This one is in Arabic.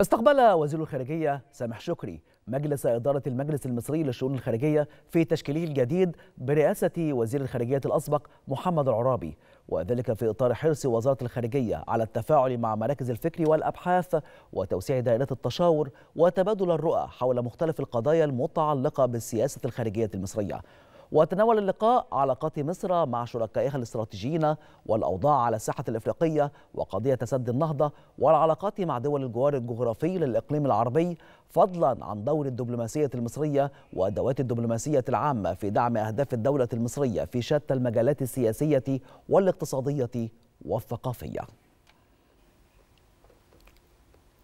استقبل وزير الخارجية سامح شكري مجلس إدارة المجلس المصري للشؤون الخارجية في تشكيله الجديد برئاسة وزير الخارجية الأسبق محمد العرابي وذلك في إطار حرص وزارة الخارجية على التفاعل مع مراكز الفكر والأبحاث وتوسيع دائرة التشاور وتبادل الرؤى حول مختلف القضايا المتعلقة بالسياسة الخارجية المصرية وتناول اللقاء علاقات مصر مع شركائها الاستراتيجيين والأوضاع على الساحة الإفريقية وقضية سد النهضة والعلاقات مع دول الجوار الجغرافي للإقليم العربي فضلا عن دور الدبلوماسية المصرية وأدوات الدبلوماسية العامة في دعم أهداف الدولة المصرية في شتى المجالات السياسية والاقتصادية والثقافية